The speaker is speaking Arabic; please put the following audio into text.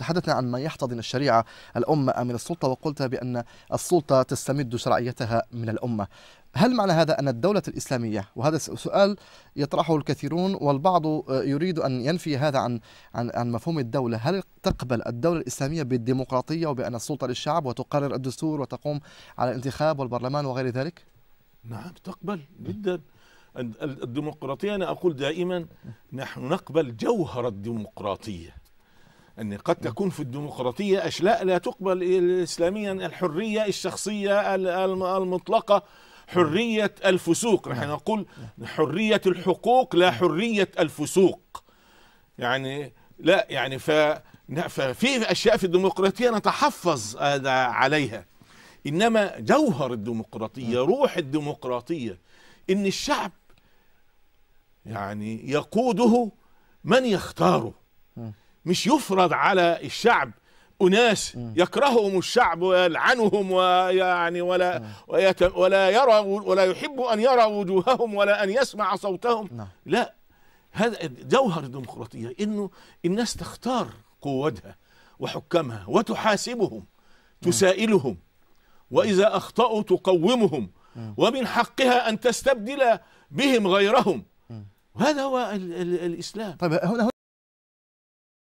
الحكمة تحدثنا عن ما يحتضن الشريعة الأمة من السلطة وقلت بأن السلطة تستمد شرعيتها من الأمة هل معنى هذا أن الدولة الإسلامية وهذا سؤال يطرحه الكثيرون والبعض آه، يريد أن ينفي هذا عن عن عن مفهوم الدولة هل تقبل الدولة الإسلامية بالديمقراطية وبأن السلطة للشعب وتقرر الدستور وتقوم على الانتخاب والبرلمان وغير ذلك؟ نعم تقبل جدا الديمقراطية أنا أقول دائما نحن نقبل جوهر الديمقراطية أن قد تكون في الديمقراطية أشلاء لا تقبل إسلاميا الحرية الشخصية المطلقة حرية الفسوق نحن نقول حرية الحقوق لا حرية الفسوق يعني لا يعني ف ففي أشياء في الديمقراطية نتحفظ عليها إنما جوهر الديمقراطية روح الديمقراطية إن الشعب يعني يقوده من يختاره مش يفرض على الشعب اناس يكرههم الشعب ويلعنهم ويعني ولا ولا يرى ولا يحب ان يرى وجوههم ولا ان يسمع صوتهم نعم. لا هذا جوهر الديمقراطيه انه الناس تختار قوتها وحكامها وتحاسبهم تسائلهم واذا اخطاوا تقومهم ومن حقها ان تستبدل بهم غيرهم وهذا هو الاسلام طيب هنا